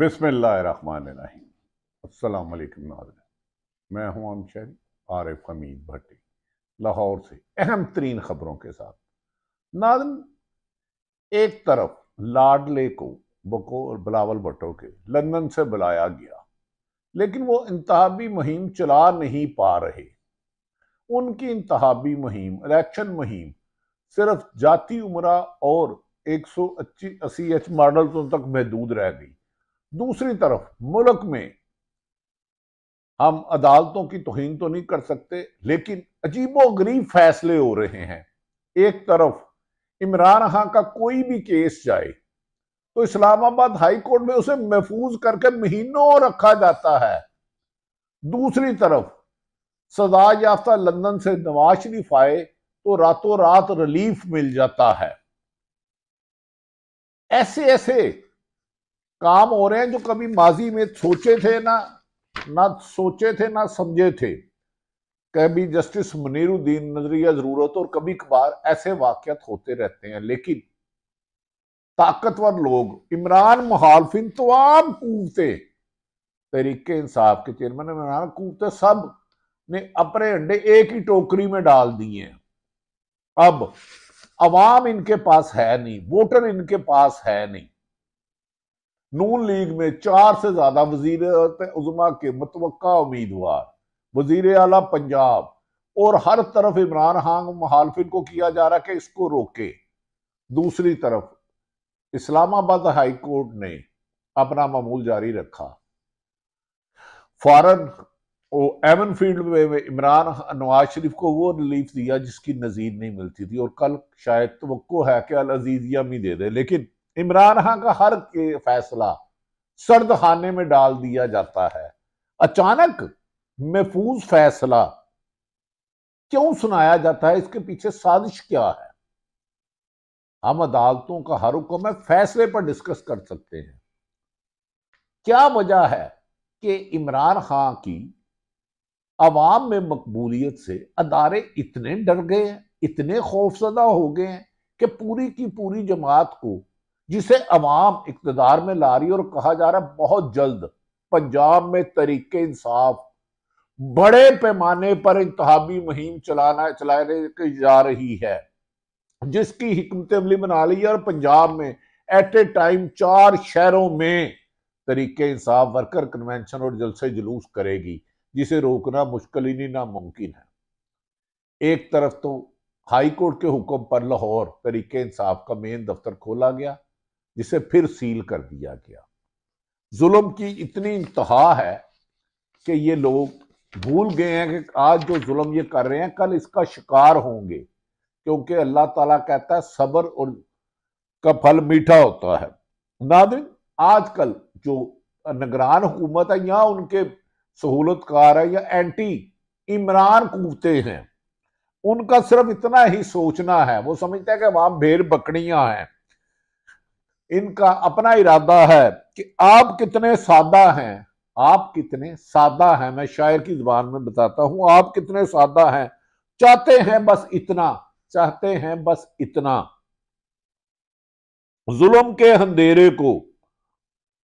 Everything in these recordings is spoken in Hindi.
बिसमीम् अल्लाम मैं हूं आम आरिफ हमीद भट्टी लाहौर से अहम तरीन खबरों के साथ नाजन एक तरफ लाडले को बको और बिलावल भट्टो के लंदन से बुलाया गया लेकिन वो इंतबी मुहिम चला नहीं पा रहे उनकी इंतबी मुहिम इलेक्शन मुहिम सिर्फ जाती उम्र और एक सौ अस्सी एच मॉडल तक महदूद रह गई दूसरी तरफ मुल्क में हम अदालतों की तोहन तो नहीं कर सकते लेकिन अजीबो गरीब फैसले हो रहे हैं एक तरफ इमरान खां का कोई भी केस जाए तो इस्लामाबाद हाई कोर्ट में उसे महफूज करके महीनों रखा जाता है दूसरी तरफ सजा याफ्ता लंदन से नवाज शरीफ आए तो रातों रात रिलीफ मिल जाता है ऐसे ऐसे काम हो रहे हैं जो कभी माजी में सोचे थे ना ना सोचे थे ना समझे थे कभी जस्टिस मनीरुद्दीन नजरिया जरूरत और कभी कभार ऐसे वाकत होते रहते हैं लेकिन ताकतवर लोग इमरान मुहालफिन तो आम तरीके इंसाफ के चेयरमैन इमरान कूवते सब ने अपने अंडे एक ही टोकरी में डाल दिए अब अवाम इनके पास है नहीं वोटर इनके पास है नहीं नून लीग में चार से ज्यादा वजीर उजमा के मतव उम्मीदवार वजीर अला पंजाब और हर तरफ इमरान खान मुहालफिन को किया जा रहा है कि इसको रोके दूसरी तरफ इस्लामाबाद हाई कोर्ट ने अपना मामूल जारी रखा फॉरन एवन फील्ड में इमरान नवाज शरीफ को वो रिलीफ दिया जिसकी नज़ीर नहीं मिलती थी और कल शायद तो है कि अल अजीजिया भी दे दे लेकिन इमरान खान का हर फैसला सर्द खाने में डाल दिया जाता है अचानक महफूज फैसला क्यों सुनाया जाता है इसके पीछे साजिश क्या है हम अदालतों का हर हुक्म है फैसले पर डिस्कस कर सकते हैं क्या वजह है कि इमरान खान की आवाम में मकबूलियत से अदारे इतने डर गए हैं इतने खौफजदा हो गए हैं कि पूरी की पूरी जमात को जिसे अवाम इकतदार में ला रही और कहा जा रहा है बहुत जल्द पंजाब में तरीके इंसाफ बड़े पैमाने पर इंतहाबी मुहिम चलाना चलाने जा रही है जिसकी हिकमत अमली बना ली है और पंजाब में एट ए टाइम चार शहरों में तरीके इंसाफ वर्कर कन्वेंशन और जलसे जुलूस करेगी जिसे रोकना मुश्किल ही नहीं नामुमकिन है एक तरफ तो हाई कोर्ट के हुक्म पर लाहौर तरीके इंसाफ का मेन दफ्तर खोला गया जिसे फिर सील कर दिया गया जुल्म की इतनी इंतहा है कि ये लोग भूल गए हैं कि आज जो जुल्म ये कर रहे हैं कल इसका शिकार होंगे क्योंकि अल्लाह ताला कहता है सब्र और का फल मीठा होता है नादिन आजकल जो नगरान हुकूमत है या उनके सहूलत कार है या एंटी इमरान कूवते हैं उनका सिर्फ इतना ही सोचना है वो समझता है कि वहां भेड़ बकरियां हैं इनका अपना इरादा है कि आप कितने सादा हैं आप कितने सादा हैं मैं शायर की जुबान में बताता हूं आप कितने सादा हैं चाहते हैं बस इतना चाहते हैं बस इतना जुल्म के अंधेरे को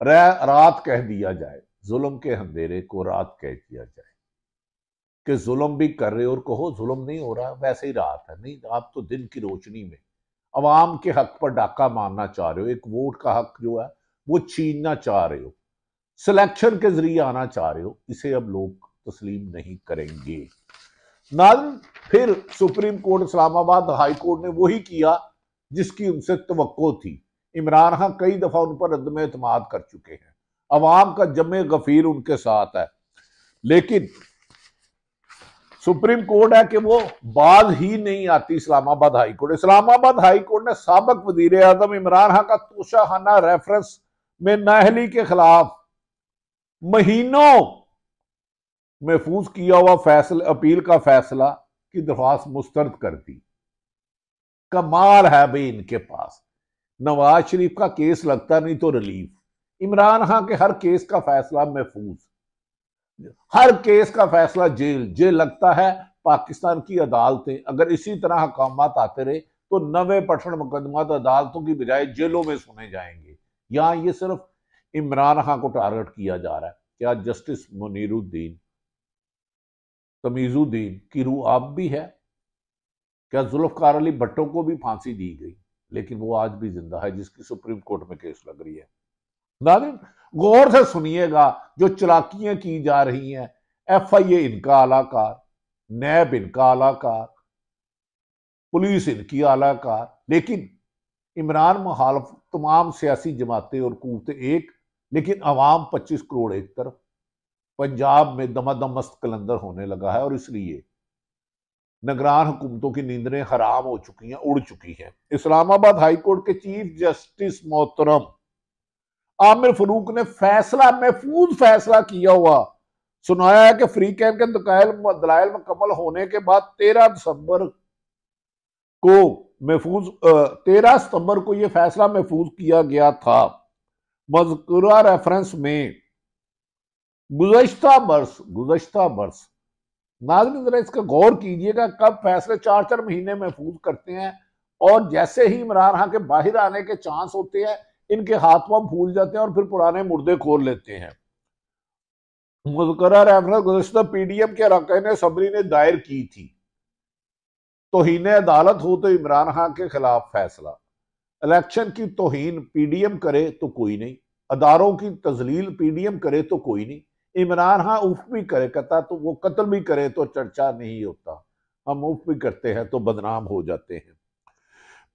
रात कह दिया जाए जुल्म के अंधेरे को रात कह दिया जाए कि जुल्म भी कर रहे हो और कहो जुल्म नहीं हो रहा वैसे ही रात है नहीं आप तो दिन की रोशनी में आवाम के हक पर डाका मारना चाह रहे हो एक वोट का हक जो है वो छीनना चाह रहे हो सिलेक्शन के जरिए आना चाह रहे हो इसे अब लोग तस्लीम नहीं करेंगे नल फिर supreme court Islamabad high court ने वही किया जिसकी उनसे तो थी इमरान खान कई दफ़ा उन पर अदम एतमाद कर चुके हैं अवाम का जमे गफीर उनके साथ है लेकिन सुप्रीम कोर्ट है कि वो बाज ही नहीं आती Islamabad high court Islamabad high court ने सबक वजीर आजम इमरान खान का तोशाहाना रेफरेंस में नहली के खिलाफ महीनों महफूज किया हुआ फैसला अपील का फैसला की दरख्वास्त मुस्तरद कर दी कमाल है भाई इनके पास नवाज शरीफ का केस लगता नहीं तो रिलीफ इमरान खान के हर केस का फैसला महफूज हर केस का फैसला जेल जेल लगता है पाकिस्तान की अदालतें अगर इसी तरह हकाम आते रहे तो नवे पठन मुकदमा तो अदालतों की बजाय जेलों में सुने जाएंगे यहाँ ये सिर्फ इमरान खां को टारगेट किया जा रहा है क्या जस्टिस मुनीरुद्दीन तमीजुद्दीन की रू आप भी है क्या जुल्फकार अली भट्टो को भी फांसी दी गई लेकिन वो आज भी जिंदा है जिसकी सुप्रीम कोर्ट में केस लग रही है नाजरीन गौर से सुनिएगा जो चलाकियां की जा रही हैं एफ आई ए इनका आलाकार नैब इनका आलाकार पुलिस इनकी आलाकार लेकिन इमरान मुहालफ तमाम सियासी जमातें और कूत एक लेकिन अवाम पच्चीस करोड़ एक तरफ पंजाब में दमादम मस्त कलंदर होने लगा है और इसलिए नगरान हुकूमतों की नींदें हराम हो चुकी हैं उड़ चुकी हैं इस्लामाबाद हाईकोर्ट के चीफ जस्टिस मोहतरम आमिर फरूक ने फैसला महफूज फैसला किया हुआ सुनाया है कि फ्री कैंप के दलायल दलाइल मुकम्मल होने के बाद तेरह दिसंबर को महफूज तेरह सितंबर को यह फैसला महफूज किया गया था मजकूरा रेफरेंस में गुजशत बर्स गुजशत बर्स नाजन जरा इसका गौर कीजिएगा कब फैसले चार चार महीने महफूज करते हैं और जैसे ही इमरान खान के बाहर आने के चांस होते हैं इनके हाथ पाँव फूल जाते हैं और फिर पुराने मुर्दे खोल लेते हैं गुजशत पी गुजशत पीडीएम के अरकान सबरी ने दायर की थी तोहन अदालत हो तो इमरान खान के खिलाफ फैसला इलेक्शन की तोहन एम करे तो कोई नहीं अदारों की तजलील पी एम करे तो कोई नहीं इमरान खान उफ भी करे कता तो वो कत्ल भी करे तो चर्चा नहीं होता हम उफ भी करते हैं तो बदनाम हो जाते हैं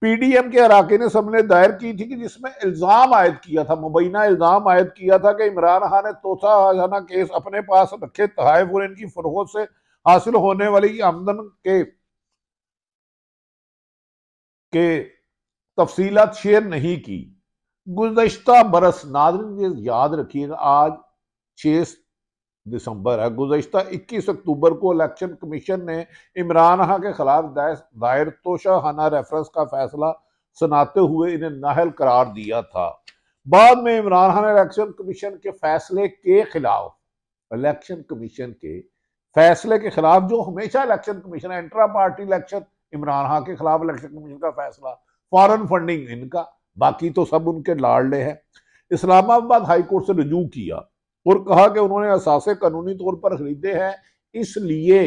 पीडीएम के अराकीन असम्बली ने दायर की थी कि जिसमें इल्ज़ाम आयद किया था मुबैना इल्ज़ाम आयद किया था कि इमरान खान ने तोसा केस अपने पास रखे तहफ और इनकी फरोहत से हासिल होने वाली आमदन के के तफसीलत शेयर नहीं की गुजशत बरस नाजरन याद रखिएगा आज छह दिसंबर है गुजशत 21 अक्टूबर को इलेक्शन कमीशन ने इमरान खां के खिलाफ दायर तोशाहाना रेफरेंस का फैसला सुनाते हुए इन्हें नाहल करार दिया था बाद में इमरान खान इलेक्शन कमीशन के फैसले के खिलाफ इलेक्शन कमीशन के फैसले के खिलाफ जो हमेशा इलेक्शन कमीशन है intra party election Imran Khan के खिलाफ इलेक्शन कमीशन का फैसला फॉरन फंडिंग इनका बाकी तो सब उनके लाडले हैं इस्लामाबाद हाईकोर्ट से रजू किया और कहा कि उन्होंने असासे कानूनी तौर पर खरीदे हैं इसलिए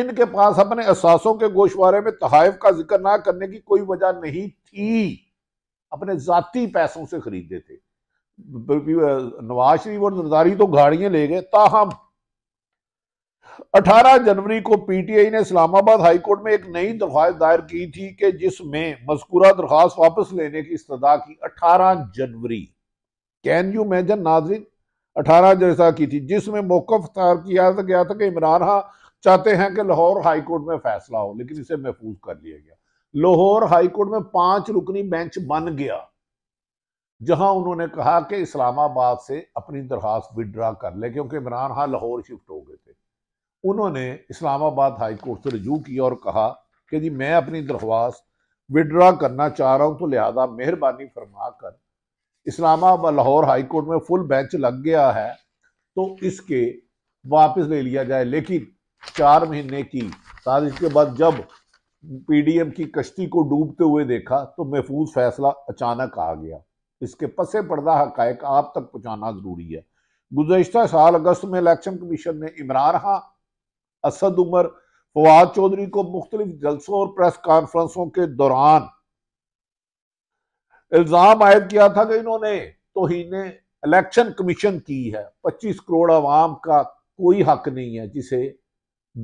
इनके पास अपने असासों के गोशवारे में तहाइफ का जिक्र ना करने की कोई वजह नहीं थी अपने जाती पैसों से खरीदे थे नवाज शरीफ और जरदारी तो गाड़ियां ले गए ताहम 18 जनवरी को पीटीआई ने इस्लामाबाद हाईकोर्ट में एक नई दरख्वास्त दायर की थी कि जिसमें मजकूरा दरख्वास्त वापस लेने की इस्तः की 18 जनवरी कैन यू मैजन नाजरीन अठारह जैसा की थी जिसमें मौकफ तार किया था गया था कि इमरान हाँ चाहते हैं कि लाहौर हाई कोर्ट में फैसला हो लेकिन इसे महफूज कर लिया गया लाहौर हाई कोर्ट में पांच रुकनी बेंच बन गया जहां उन्होंने कहा कि इस्लामाबाद से अपनी दरख्वास्त विड्रा कर ले क्योंकि इमरान हाँ लाहौर शिफ्ट हो गए थे उन्होंने इस्लामाबाद हाई कोर्ट से रजू किया और कहा कि जी मैं अपनी दरख्वास्त विड्रा करना चाह रहा हूं तो लिहाजा मेहरबानी फरमा कर इस्लामाबाद लाहौर हाई कोर्ट में फुल बेंच लग गया है तो इसके वापस ले लिया जाए लेकिन चार महीने की साजिश के बाद जब पीडीएम की कश्ती को डूबते हुए देखा तो महफूज फैसला अचानक आ गया इसके पसे पर्दा हकायक आप तक पहुँचाना ज़रूरी है गुजशत साल अगस्त में इलेक्शन कमीशन ने इमरान खां असद उमर फवाद चौधरी को मुख्तलिफ जलसों और प्रेस कॉन्फ्रेंसों के दौरान इल्जाम आयद किया था कि इन्होंने इन्हें इलेक्शन कमीशन की है 25 करोड़ आवाम का कोई हक नहीं है जिसे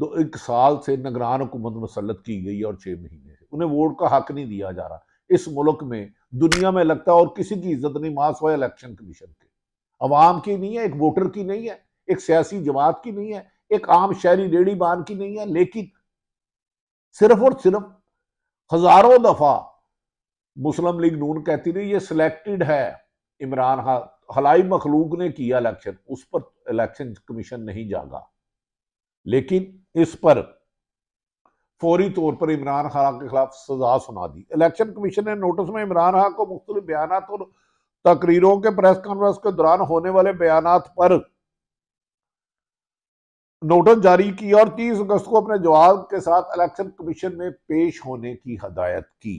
दो एक साल से निगरान हुकूमत मुसलत की गई और छः महीने से उन्हें वोट का हक नहीं दिया जा रहा इस मुल्क में दुनिया में लगता है और किसी की इज्जत नहीं मास हुआ इलेक्शन कमीशन के अवाम की नहीं है एक वोटर की नहीं है एक सियासी जमात की नहीं है एक आम शहरी रेडी बान की नहीं है लेकिन सिर्फ और सिर्फ हजारों दफा मुस्लिम लीग नून कहती रही ये सिलेक्टेड है इमरान हा हलाई मखलूक ने किया इलेक्शन उस पर इलेक्शन कमीशन नहीं जागा लेकिन इस पर फौरी तौर पर इमरान खान के खिलाफ सजा सुना दी इलेक्शन कमीशन ने नोटिस में इमरान खान को मुख्तलि बयान और तकरीरों के प्रेस कॉन्फ्रेंस के दौरान होने वाले बयान पर नोटिस जारी किया और तीस अगस्त को अपने जवाब के साथ इलेक्शन कमीशन में पेश होने की हदायत की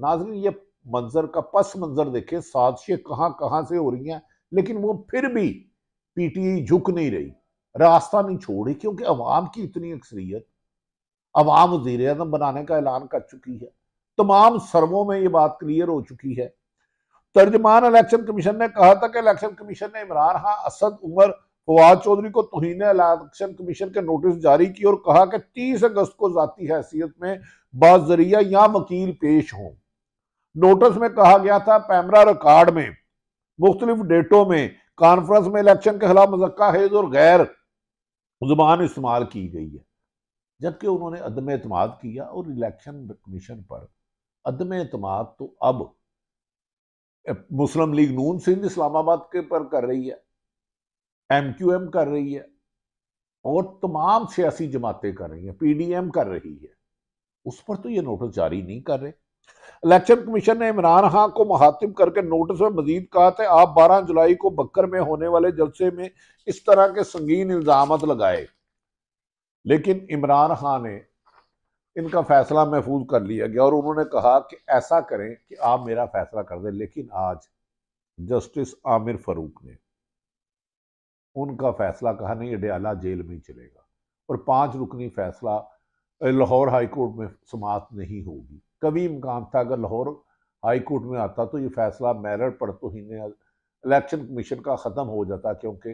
नाजन ये मंजर का पस मंजर देखे साजिशें कहाँ कहाँ से हो रही हैं लेकिन वो फिर भी पीटीआई झुक नहीं रही रास्ता नहीं छोड़ी क्योंकि अवाम की इतनी अक्सरियत अवाम वजीर अजम बनाने का ऐलान कर चुकी है तमाम सर्वों में ये बात क्लियर हो चुकी है तर्जमान इलेक्शन कमीशन ने कहा था कि इलेक्शन कमीशन ने इमरान खान असद उमर फवाद चौधरी को तोहन इलेक्शन कमीशन के नोटिस जारी की और कहा कि तीस अगस्त को जाती हैसियत में बाजरिया या वकील पेश हों नोटिस में कहा गया था पैमरा रिकॉर्ड में मुख्तलिफ डेटों में कॉन्फ्रेंस में इलेक्शन के खिलाफ मजक्का हेज और गैर जुबान इस्तेमाल की गई है जबकि उन्होंने अदम अतमाद किया और इलेक्शन कमीशन पर अदम अतमाद तो अब मुस्लिम लीग नून सिंध इस्लामाबाद के पर कर रही है एम क्यू एम कर रही है और तमाम सियासी जमातें कर रही हैं पी डी एम कर रही है उस पर तो ये नोटिस जारी नहीं कर रहे इलेक्शन कमीशन ने इमरान खान को महातिब करके नोटिस में मजीद कहा था आप बारह जुलाई को बकर में होने वाले जलसे में इस तरह के संगीन इल्ज़ाम लगाए लेकिन इमरान खान ने इनका फैसला महफूज कर लिया गया और उन्होंने कहा कि ऐसा करें कि आप मेरा फैसला कर दें लेकिन आज जस्टिस आमिर फरूक ने उनका फैसला कहा नहीं अडयाला जेल में ही चलेगा और पांच रुकनी फैसला लाहौर हाईकोर्ट में समाप्त नहीं होगी कभी इम्कान था अगर लाहौर हाई कोर्ट में आता तो ये फैसला मेरठ पर तोहन इलेक्शन कमीशन का ख़त्म हो जाता क्योंकि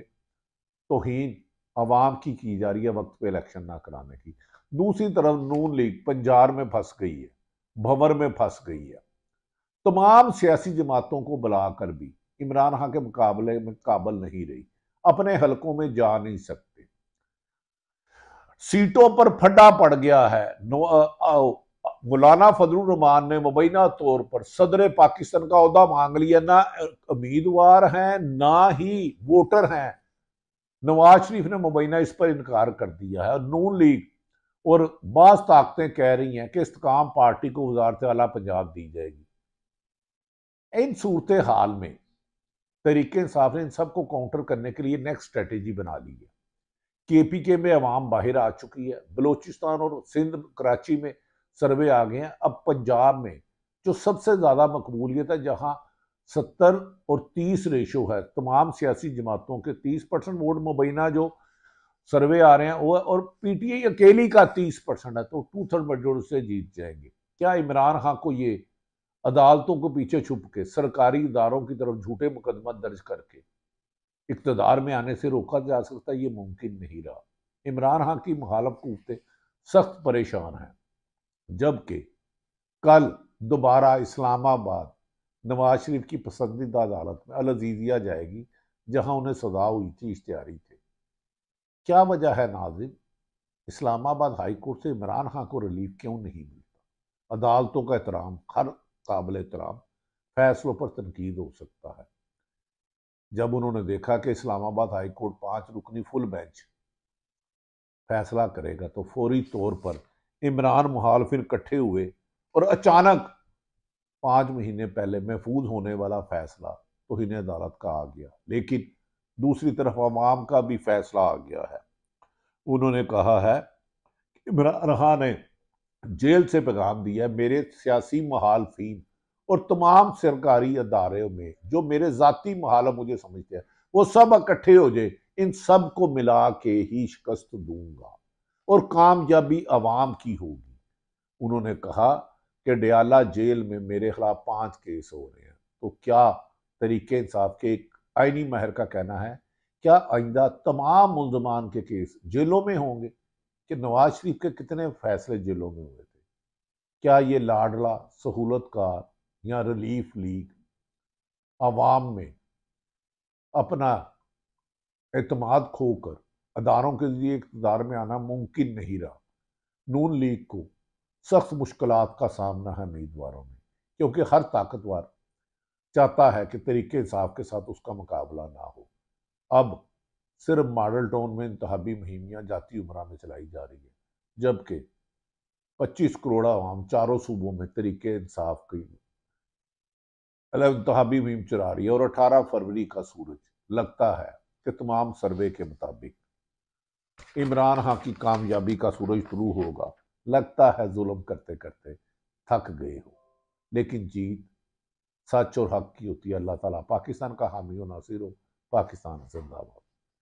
तोहन आवाम की की जा रही है वक्त पे इलेक्शन ना कराने की दूसरी तरफ नून लीग पंजार में फंस गई है भंवर में फंस गई है तमाम सियासी जमातों को बुला कर भी इमरान खां के मुकाबले में काबल नहीं रही अपने हलकों में जा नहीं सकते सीटों पर फटा पड़ गया है मौलाना फजलरहमान ने मुबैना तौर पर सदर पाकिस्तान का अहदा मांग लिया ना उम्मीदवार हैं ना ही वोटर हैं नवाज शरीफ ने मुबैना इस पर इनकार कर दिया है नून लीग और बास ताकतें कह रही हैं कि इस्तकाम पार्टी को वजारत अला पंजाब दी जाएगी इन सूरत हाल में तरीके इंसाफ ने इन सबको काउंटर करने के लिए नेक्स्ट स्ट्रेटेजी बना ली है के पी के में आवाम बाहर आ चुकी है बलोचिस्तान और सिंध कराची में सर्वे आ गए हैं अब पंजाब में जो सबसे ज़्यादा मकबूलियत है जहाँ सत्तर और तीस रेशो है तमाम सियासी जमातों के तीस परसेंट वोट मुबैना जो सर्वे आ रहे हैं वो और आई अकेली का तीस परसेंट है तो टू थर्ड मेजोरिटी से जीत जाएंगे क्या इमरान खां को ये अदालतों को पीछे छुप के सरकारी इदारों की तरफ झूठे मुकदमा दर्ज करके इकतदार में आने से रोका जा सकता ये मुमकिन नहीं रहा इमरान खां की मुखालफ कूफते सख्त परेशान हैं जबकि कल दोबारा इस्लामाबाद नवाज शरीफ की पसंदीदा अदालत में अलजीजिया जाएगी जहां उन्हें सजा हुई थी इश्तियारी थे क्या वजह है नाजिम इस्लामाबाद हाई कोर्ट से इमरान खां को रिलीफ क्यों नहीं मिलता अदालतों का एहतराम हर काबिल एहतराम फैसलों पर तनकीद हो सकता है जब उन्होंने देखा कि इस्लामाबाद हाई कोर्ट पाँच रुकनी फुल बेंच फैसला करेगा तो फौरी तौर पर इमरान मुहालफिन इकट्ठे हुए और अचानक पाँच महीने पहले महफूज होने वाला फैसला तोहन अदालत का आ गया लेकिन दूसरी तरफ आवाम का भी फैसला आ गया है उन्होंने कहा है इमरान खान ने जेल से पैगाम दिया मेरे सियासी महालफिन और तमाम सरकारी अदारे में जो मेरे ज़ाती महाल मुझे समझते हैं वो सब इकट्ठे हो जाए इन सब को मिला के ही शिकस्त दूंगा और कामयाबी आवाम की होगी उन्होंने कहा कि डयाला जेल में मेरे खिलाफ पाँच केस हो रहे हैं तो क्या तरीके इंसाफ के एक आइनी महर का कहना है क्या आइंदा तमाम मुलजमान के केस जेलों में होंगे कि नवाज शरीफ के कितने फैसले जेलों में हुए थे क्या ये लाडला सहूलत कार या रिलीफ लीग आवाम में अपना अतमाद खोकर अदारों के लिए इकतदार में आना मुमकिन नहीं रहा नून लीग को सख्त मुश्किल का सामना है उम्मीदवारों में क्योंकि हर ताकतवर चाहता है कि तरीके इंसाफ के साथ उसका मुकाबला ना हो अब सिर्फ मॉडल टाउन में इंतबी मुहिमियाँ जाती उम्र में चलाई जा रही है जबकि 25 करोड़ आवाम चारों सूबों में तरीके इंसाफ की इंतबी मुहिम चला रही है और 18 फरवरी का सूरज लगता है कि तमाम सर्वे के मुताबिक इमरान हाँ की कामयाबी का सूरज शुरू होगा लगता है जुल्म करते करते थक गए हो लेकिन जीत सच और हक की होती है अल्लाह ताला पाकिस्तान का हामी और नासिर हो पाकिस्तान जिंदाबाद